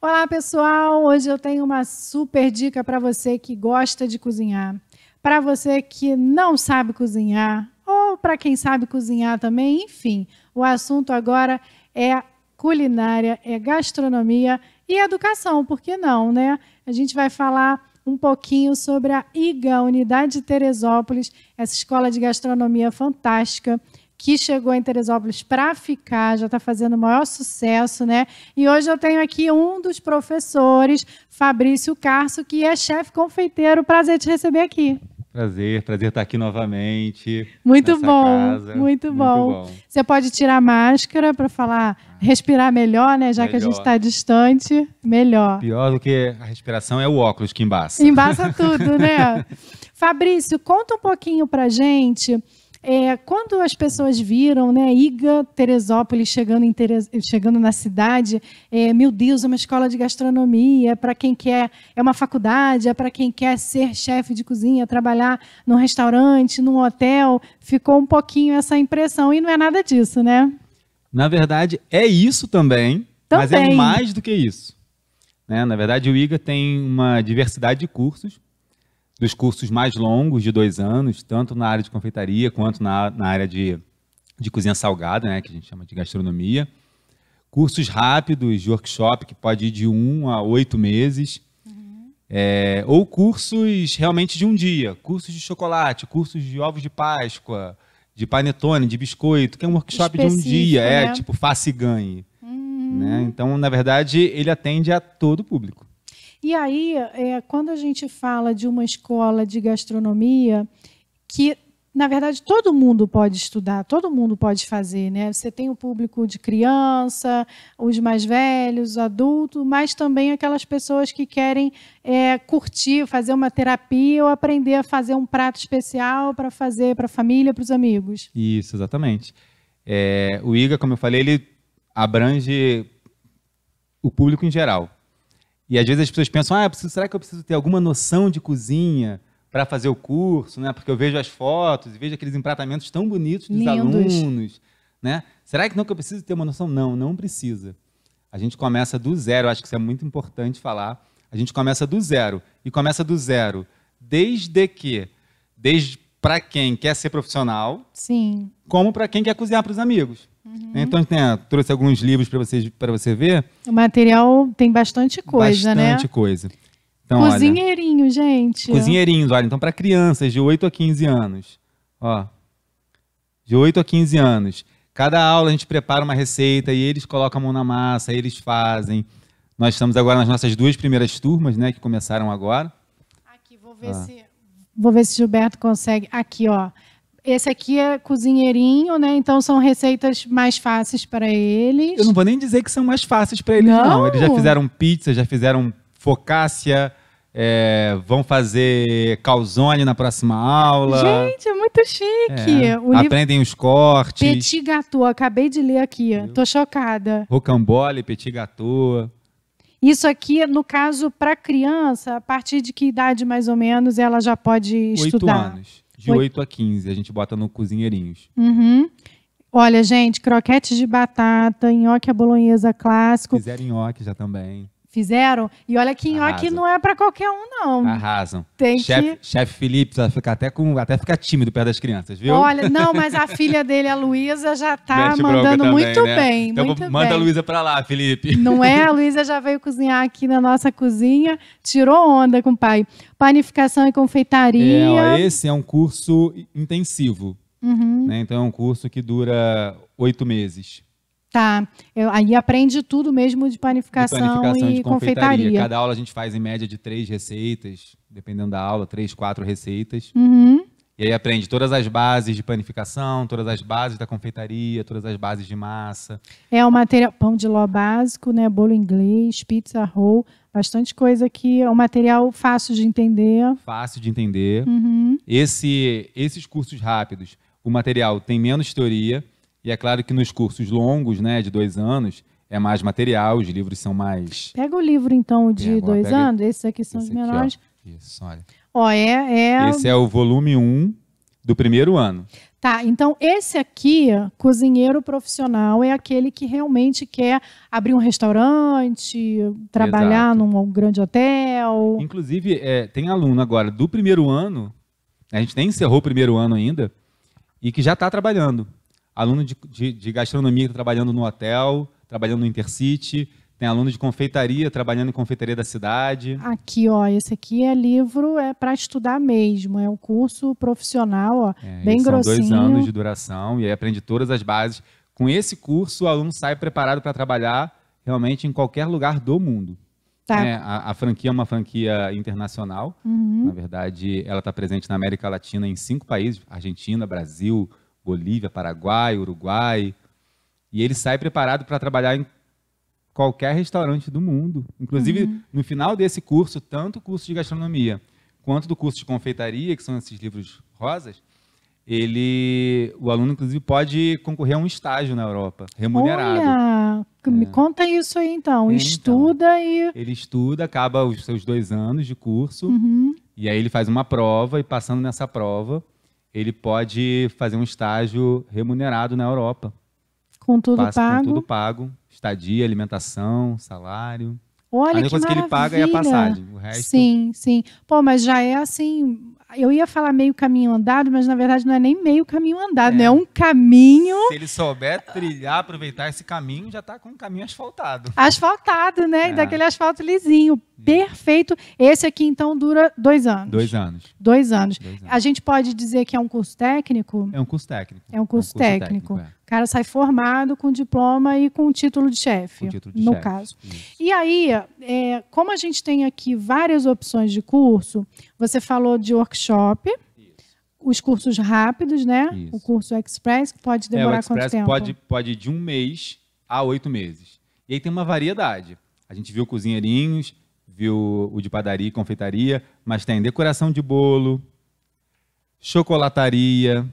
Olá, pessoal! Hoje eu tenho uma super dica para você que gosta de cozinhar, para você que não sabe cozinhar ou para quem sabe cozinhar também. Enfim, o assunto agora é culinária, é gastronomia e educação, por que não, né? A gente vai falar um pouquinho sobre a IGA, Unidade de Teresópolis, essa escola de gastronomia fantástica que chegou em Teresópolis para ficar, já está fazendo o maior sucesso, né? E hoje eu tenho aqui um dos professores, Fabrício Carso, que é chefe confeiteiro. Prazer te receber aqui. Prazer, prazer estar tá aqui novamente. Muito bom, casa. muito bom. Muito bom. Você pode tirar a máscara para falar, respirar melhor, né? Já melhor. que a gente está distante, melhor. Pior do que a respiração é o óculos que embaça. Embaça tudo, né? Fabrício, conta um pouquinho para gente gente é, quando as pessoas viram, né, Iga Teresópolis chegando, em Teres... chegando na cidade, é, meu Deus, é uma escola de gastronomia, é para quem quer, é uma faculdade, é para quem quer ser chefe de cozinha, trabalhar num restaurante, num hotel, ficou um pouquinho essa impressão, e não é nada disso, né? Na verdade, é isso também, também. mas é mais do que isso. Né? Na verdade, o IGA tem uma diversidade de cursos, dos cursos mais longos de dois anos, tanto na área de confeitaria quanto na, na área de, de cozinha salgada, né, que a gente chama de gastronomia. Cursos rápidos de workshop, que pode ir de um a oito meses. Uhum. É, ou cursos realmente de um dia, cursos de chocolate, cursos de ovos de Páscoa, de panetone, de biscoito, que é um workshop Específico, de um dia, é, né? é tipo faça e ganhe. Uhum. Né? Então, na verdade, ele atende a todo o público. E aí, é, quando a gente fala de uma escola de gastronomia, que na verdade, todo mundo pode estudar, todo mundo pode fazer, né? Você tem o público de criança, os mais velhos, adultos mas também aquelas pessoas que querem é, curtir, fazer uma terapia ou aprender a fazer um prato especial para fazer para a família, para os amigos. Isso, exatamente. É, o IGA, como eu falei, ele abrange o público em geral. E às vezes as pessoas pensam, ah, preciso, será que eu preciso ter alguma noção de cozinha para fazer o curso, né? Porque eu vejo as fotos e vejo aqueles empratamentos tão bonitos dos Lindos. alunos, né? Será que não que eu preciso ter uma noção? Não, não precisa. A gente começa do zero, acho que isso é muito importante falar. A gente começa do zero e começa do zero desde que, desde para quem quer ser profissional, sim, como para quem quer cozinhar para os amigos. Uhum. Então, ah, trouxe alguns livros para vocês para você ver. O material tem bastante coisa, bastante né? Bastante coisa. Então, Cozinheirinho, olha, gente. Cozinheirinhos, olha. Então, para crianças de 8 a 15 anos. Ó, de 8 a 15 anos. Cada aula a gente prepara uma receita e eles colocam a mão na massa, eles fazem. Nós estamos agora nas nossas duas primeiras turmas, né, que começaram agora. Aqui, vou ver se vou ver se Gilberto consegue. Aqui, ó. Esse aqui é cozinheirinho, né? Então são receitas mais fáceis para eles. Eu não vou nem dizer que são mais fáceis para eles, não. não. Eles já fizeram pizza, já fizeram focaccia, é, vão fazer calzone na próxima aula. Gente, é muito chique. É. Aprendem livro... os cortes. Petit gâteau, acabei de ler aqui. Tô chocada. Rocambole, petit gâteau. Isso aqui, no caso, para criança, a partir de que idade mais ou menos ela já pode estudar? Oito anos. De 8 a 15, a gente bota no cozinheirinhos. Uhum. Olha, gente, croquetes de batata, nhoque à bolonhesa clássico. Fizeram nhoque já também fizeram. E olha que nhoque não é para qualquer um, não. Arrasam. Tem chefe, que... chefe Felipe vai ficar até, com, até ficar tímido perto das crianças, viu? Olha, não, mas a filha dele, a Luísa, já tá mandando também, muito né? bem. Então muito manda bem. a Luísa para lá, Felipe. Não é? A Luísa já veio cozinhar aqui na nossa cozinha, tirou onda com o pai. Panificação e confeitaria. É, ó, esse é um curso intensivo. Uhum. Né? Então é um curso que dura oito meses. Tá. Eu, aí aprende tudo mesmo de panificação, de panificação e de confeitaria. confeitaria. Cada aula a gente faz em média de três receitas, dependendo da aula, três, quatro receitas. Uhum. E aí aprende todas as bases de panificação, todas as bases da confeitaria, todas as bases de massa. É o material pão de ló básico, né? Bolo inglês, pizza roll, bastante coisa que é um material fácil de entender. Fácil de entender. Uhum. Esse, esses cursos rápidos, o material tem menos teoria e é claro que nos cursos longos, né, de dois anos, é mais material, os livros são mais. Pega o livro, então, de é, dois pega... anos, esses aqui são Esse os menores. Aqui, Isso, olha. Ó, é, é... Esse é o volume 1 um do primeiro ano. Tá, então esse aqui, cozinheiro profissional, é aquele que realmente quer abrir um restaurante, trabalhar Exato. num grande hotel. Inclusive, é, tem aluno agora do primeiro ano, a gente nem encerrou o primeiro ano ainda, e que já está trabalhando aluno de, de, de gastronomia tá trabalhando no hotel, trabalhando no Intercity, tem aluno de confeitaria trabalhando em confeitaria da cidade. Aqui, ó, esse aqui é livro é para estudar mesmo, é um curso profissional, ó, é, bem são grossinho. São dois anos de duração e aí aprende todas as bases. Com esse curso, o aluno sai preparado para trabalhar realmente em qualquer lugar do mundo. Tá. É, a, a, franquia é uma franquia internacional. Uhum. Na verdade, ela está presente na América Latina em cinco países: Argentina, Brasil, Bolívia, Paraguai, Uruguai. E ele sai preparado para trabalhar em qualquer restaurante do mundo. Inclusive, uhum. no final desse curso, tanto o curso de gastronomia quanto do curso de confeitaria, que são esses livros rosas, ele, o aluno inclusive pode concorrer a um estágio na Europa, remunerado. Olha, é. me conta isso aí então. É, então. estuda então. e ele estuda, acaba os seus dois anos de curso uhum. e aí ele faz uma prova e passando nessa prova ele pode fazer um estágio remunerado na Europa. Com tudo Passa, pago? Com tudo pago. Estadia, alimentação, salário. Olha, a única coisa maravilha. que ele paga é a passagem. O resto... Sim, sim. Pô, mas já é assim, eu ia falar meio caminho andado, mas na verdade não é nem meio caminho andado, é, né? é um caminho. Se ele souber trilhar, aproveitar esse caminho, já está com um caminho asfaltado. Asfaltado, né? É. Daquele asfalto lisinho. Perfeito. Esse aqui, então, dura dois anos. Dois anos. Dois anos. Dois anos. A gente pode dizer que é um curso técnico? É um curso técnico. É um curso, é um curso técnico. técnico é cara sai formado com diploma e com título de chefe, título de no chef. caso. Isso. E aí, é, como a gente tem aqui várias opções de curso, você falou de workshop, Isso. os cursos rápidos, né? Isso. O curso Express, que pode demorar é, Express quanto tempo? Pode, pode de um mês a oito meses. E aí tem uma variedade. A gente viu cozinheirinhos, viu o de padaria e confeitaria, mas tem decoração de bolo, chocolataria,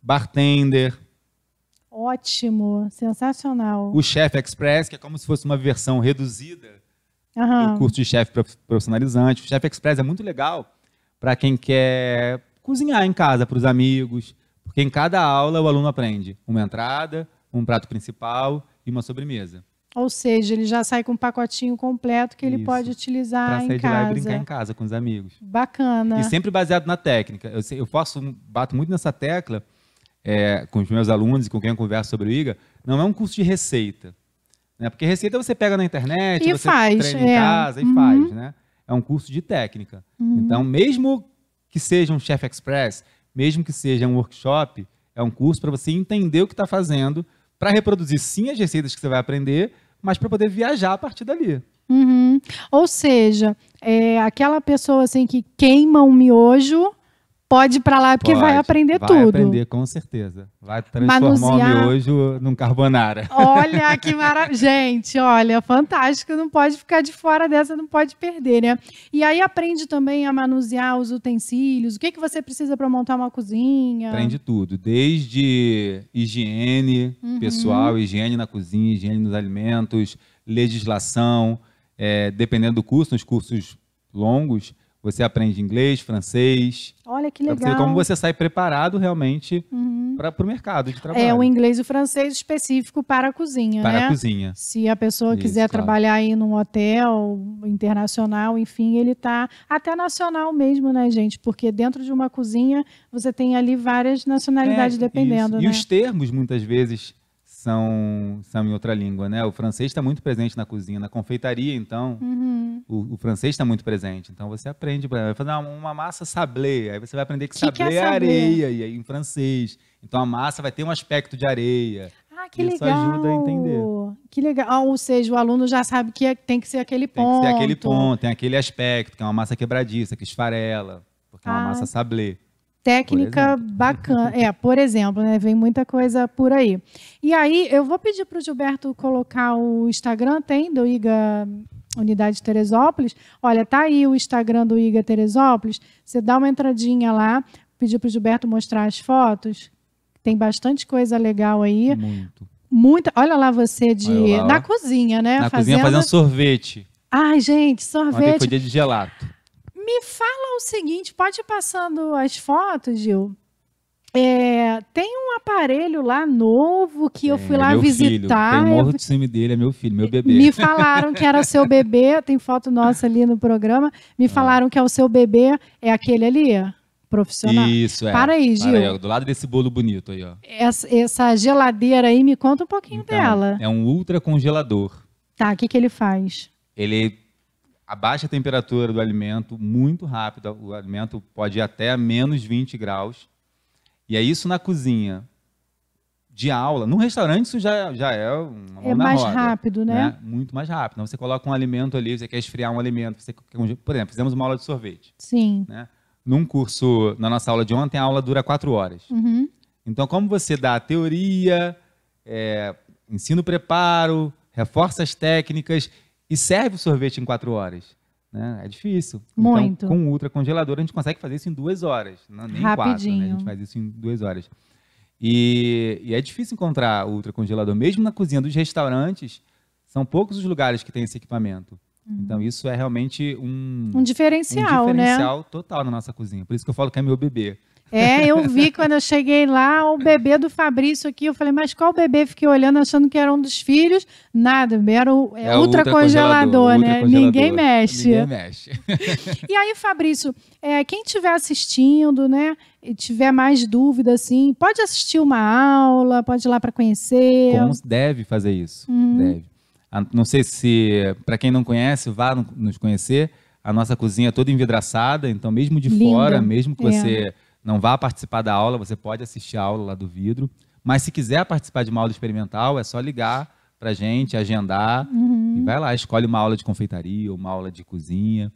bartender, Ótimo, sensacional. O Chef Express, que é como se fosse uma versão reduzida do curso de chefe profissionalizante. O Chef Express é muito legal para quem quer cozinhar em casa para os amigos, porque em cada aula o aluno aprende uma entrada, um prato principal e uma sobremesa. Ou seja, ele já sai com um pacotinho completo que ele Isso. pode utilizar sair em de casa. Lá e brincar em casa com os amigos. Bacana. E sempre baseado na técnica. Eu, eu faço, bato muito nessa tecla é, com os meus alunos e com quem eu converso sobre o IGA, não é um curso de receita. Né? Porque receita você pega na internet, e você faz, treina é. em casa e uhum. faz, né? É um curso de técnica. Uhum. Então, mesmo que seja um Chef Express, mesmo que seja um workshop, é um curso para você entender o que está fazendo, para reproduzir sim as receitas que você vai aprender, mas para poder viajar a partir dali. Uhum. Ou seja, é aquela pessoa assim que queima um miojo, pode ir para lá porque pode, vai aprender vai tudo. Vai aprender, com certeza. Vai transformar Manusear... o miojo num carbonara. Olha que maravilha. Gente, olha, fantástico. Não pode ficar de fora dessa, não pode perder, né? E aí aprende também a manusear os utensílios. O que, que você precisa para montar uma cozinha? Aprende tudo, desde higiene uhum. pessoal, higiene na cozinha, higiene nos alimentos, legislação. É, dependendo do curso, nos cursos longos, você aprende inglês, francês. Olha que legal. Você, como você sai preparado realmente uhum. para o mercado de trabalho. É o inglês e o francês específico para a cozinha, para né? Para a cozinha. Se a pessoa Isso, quiser claro. trabalhar aí num hotel internacional, enfim, ele tá até nacional mesmo, né, gente? Porque dentro de uma cozinha você tem ali várias nacionalidades é, dependendo. Isso. E né? os termos muitas vezes são, são em outra língua, né? O francês está muito presente na cozinha, na confeitaria, então, uhum. o, o, francês está muito presente. Então, você aprende, por exemplo, vai ah, fazer uma, massa sablé, aí você vai aprender que, que sablé que é, é areia, e aí, em francês. Então, a massa vai ter um aspecto de areia. Ah, que Isso legal. ajuda a entender. Que legal. Ah, ou seja, o aluno já sabe que é, tem que ser aquele tem ponto. Tem que ser aquele ponto, tem aquele aspecto, que é uma massa quebradiça, que esfarela, porque ah. é uma ah. massa sablé técnica bacana. É, por exemplo, né? Vem muita coisa por aí. E aí, eu vou pedir para o Gilberto colocar o Instagram, tem, do IGA Unidade Teresópolis. Olha, tá aí o Instagram do IGA Teresópolis. Você dá uma entradinha lá, pedir para o Gilberto mostrar as fotos. Tem bastante coisa legal aí. Muito. Muita, olha lá você de lá, na cozinha, né? Na fazendo... cozinha fazendo sorvete. Ai, gente, sorvete. Ontem foi de gelato. Me fala o seguinte, pode ir passando as fotos, Gil? É, tem um aparelho lá novo que é, eu fui é, lá visitar. Filho, tem morro de cima dele, é meu filho, meu bebê. Me falaram que era seu bebê, tem foto nossa ali no programa. Me ah. falaram que é o seu bebê, é aquele ali? Profissional. Isso, é. Para aí, Gil. Para aí, do lado desse bolo bonito aí, ó. Essa, essa, geladeira aí, me conta um pouquinho então, dela. É um ultra congelador. Tá, o que, que ele faz? Ele a baixa temperatura do alimento muito rápido, o alimento pode ir até menos 20 graus. E é isso na cozinha de aula. No restaurante isso já, já é uma É mais roda, rápido, né? né? Muito mais rápido. Então, você coloca um alimento ali, você quer esfriar um alimento, você por exemplo, fizemos uma aula de sorvete. Sim. Né? Num curso, na nossa aula de ontem, a aula dura quatro horas. Uhum. Então, como você dá a teoria, é, ensina o preparo, reforça as técnicas e serve o sorvete em quatro horas. Né? É difícil. Então, Muito. Então, com ultra congelador a gente consegue fazer isso em duas horas. Né? nem Rapidinho. quatro, né? A gente faz isso em duas horas. E, e é difícil encontrar ultra congelador Mesmo na cozinha dos restaurantes, são poucos os lugares que tem esse equipamento. Uhum. Então, isso é realmente um, um, diferencial, um né? diferencial né? total na nossa cozinha. Por isso que eu falo que é meu bebê. É, eu vi quando eu cheguei lá o bebê do Fabrício aqui. Eu falei, mas qual bebê? Fiquei olhando, achando que era um dos filhos. Nada, era o é, é ultracongelador, ultra né? Ultra Ninguém mexe. Ninguém mexe. e aí, Fabrício, é, quem estiver assistindo, né? E tiver mais dúvida, assim, pode assistir uma aula, pode ir lá para conhecer. Como deve fazer isso. Uhum. Deve. Não sei se, para quem não conhece, vá nos conhecer. A nossa cozinha é toda envidraçada, então mesmo de Linda. fora, mesmo que é. você não vá participar da aula, você pode assistir a aula lá do vidro. Mas se quiser participar de uma aula experimental, é só ligar para gente, agendar. Uhum. E vai lá, escolhe uma aula de confeitaria, ou uma aula de cozinha.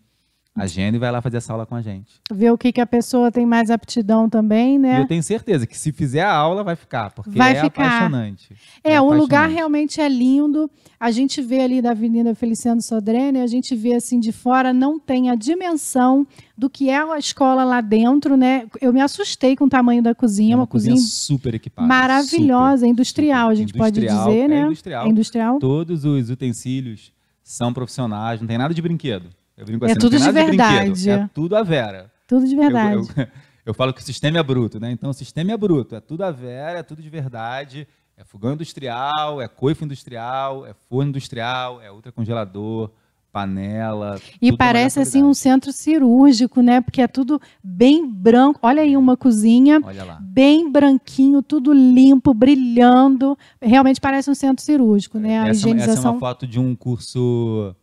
Agenda e vai lá fazer essa aula com a gente. Ver o que, que a pessoa tem mais aptidão também, né? E eu tenho certeza que se fizer a aula vai ficar, porque vai é ficar. apaixonante. É, é apaixonante. o lugar realmente é lindo. A gente vê ali da Avenida Feliciano Sodré, né? A gente vê assim de fora, não tem a dimensão do que é a escola lá dentro, né? Eu me assustei com o tamanho da cozinha, é uma, uma cozinha, cozinha, super equipada, maravilhosa, super, industrial, super, a gente pode dizer, é né? Industrial. É industrial. Todos os utensílios são profissionais, não tem nada de brinquedo. Eu brinco é assim, é tudo de verdade. De é tudo a Vera. Tudo de verdade. Eu, eu, eu, falo que o sistema é bruto, né? Então, o sistema é bruto. É tudo a Vera, é tudo de verdade. É fogão industrial, é coifa industrial, é forno industrial, é ultracongelador, panela. E é parece assim um centro cirúrgico, né? Porque é tudo bem branco. Olha aí é. uma cozinha, Olha lá. bem branquinho, tudo limpo, brilhando. Realmente parece um centro cirúrgico, né? A essa, higienização. Essa é uma foto de um curso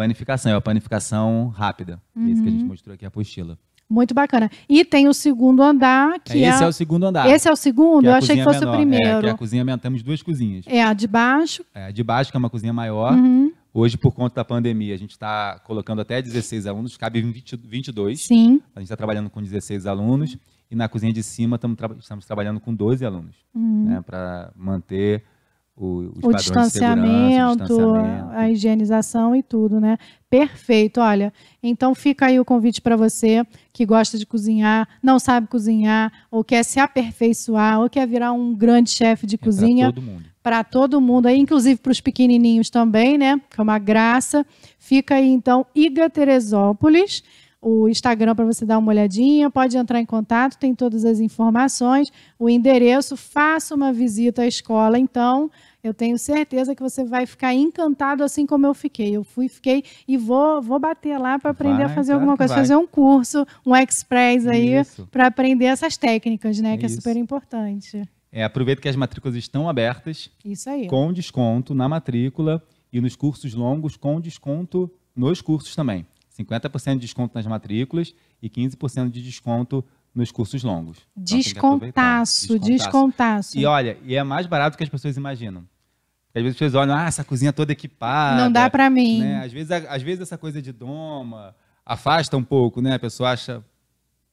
panificação, é a panificação rápida. Uhum. É esse que a gente uhum. mostrou aqui a apostila. Muito bacana. E tem o segundo andar, que é, Esse é, é o segundo andar. Esse é o segundo? É Eu achei que fosse menor. o é, primeiro. É, que é a cozinha, temos duas cozinhas. É a de baixo. É, a de baixo, que é uma cozinha maior. Uhum. Hoje, por conta da pandemia, a gente está colocando até 16 alunos, cabe 20, 22. Sim. A gente está trabalhando com 16 alunos. E na cozinha de cima, tamo, tra estamos trabalhando com 12 alunos, uhum. né, para manter o, o distanciamento, distanciamento, a higienização e tudo, né? Perfeito. Olha, então fica aí o convite para você que gosta de cozinhar, não sabe cozinhar, ou quer se aperfeiçoar, ou quer virar um grande chefe de é cozinha. Para todo mundo. Para todo mundo, aí, inclusive para os pequenininhos também, né? Que é uma graça. Fica aí, então, Iga Teresópolis o Instagram para você dar uma olhadinha, pode entrar em contato, tem todas as informações, o endereço, faça uma visita à escola, então, eu tenho certeza que você vai ficar encantado assim como eu fiquei. Eu fui, fiquei e vou, vou bater lá para aprender vai, a fazer claro alguma coisa, fazer um curso, um express aí para aprender essas técnicas, né, que é Isso. é super importante. É, aproveita que as matrículas estão abertas. Isso aí. Com desconto na matrícula e nos cursos longos com desconto nos cursos também. 50% de desconto nas matrículas e 15% de desconto nos cursos longos. Então, descontaço, então, descontaço, descontaço. E olha, e é mais barato do que as pessoas imaginam. Às vezes vocês olham, ah, essa cozinha toda equipada. Não dá para mim. Né? Às, vezes, às vezes essa coisa de doma afasta um pouco, né? A pessoa acha,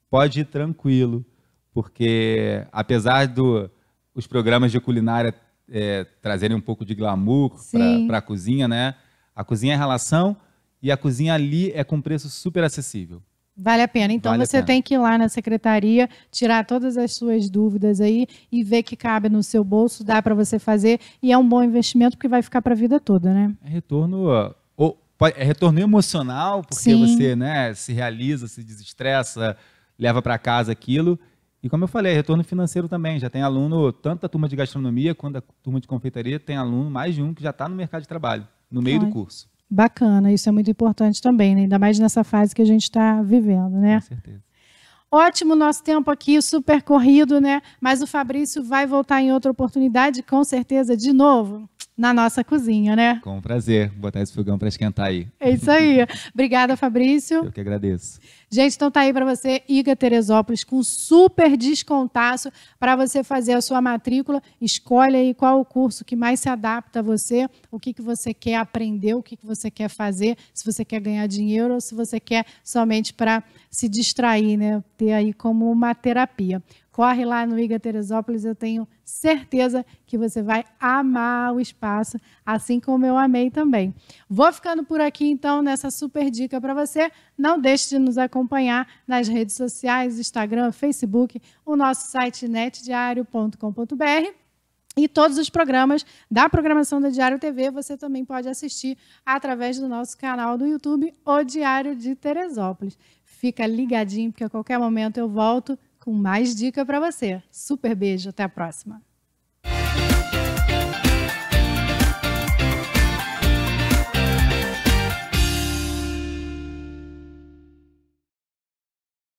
pode ir tranquilo, porque apesar do os programas de culinária é, trazerem um pouco de glamour para a cozinha, né? A cozinha é relação e a cozinha ali é com preço super acessível. Vale a pena. Então vale você pena. tem que ir lá na secretaria, tirar todas as suas dúvidas aí e ver que cabe no seu bolso, dá para você fazer e é um bom investimento porque vai ficar para a vida toda, né? É retorno ah, ou é retorno emocional, porque Sim. você, né, se realiza, se desestressa, leva para casa aquilo. E como eu falei, é retorno financeiro também. Já tem aluno, tanto da turma de gastronomia quanto da turma de confeitaria, tem aluno mais de um que já está no mercado de trabalho, no meio Ai. do curso. Bacana, isso é muito importante também, né? ainda mais nessa fase que a gente está vivendo, né? Com certeza. Ótimo nosso tempo aqui, super corrido, né? Mas o Fabrício vai voltar em outra oportunidade, com certeza, de novo na nossa cozinha, né? Com prazer, botar esse fogão para esquentar aí. É isso aí. Obrigada, Fabrício. Eu que agradeço. Gente, então tá aí para você, Iga Teresópolis, com super descontaço para você fazer a sua matrícula. Escolhe aí qual o curso que mais se adapta a você, o que, que você quer aprender, o que, que você quer fazer, se você quer ganhar dinheiro ou se você quer somente para se distrair, né? Ter aí como uma terapia corre lá no IGA Teresópolis, eu tenho certeza que você vai amar o espaço, assim como eu amei também. Vou ficando por aqui então nessa super dica para você. Não deixe de nos acompanhar nas redes sociais, Instagram, Facebook, o nosso site netdiario.com.br. E todos os programas da programação da Diário TV você também pode assistir através do nosso canal do YouTube, O Diário de Teresópolis. Fica ligadinho, porque a qualquer momento eu volto com mais dica para você. Super beijo, até a próxima.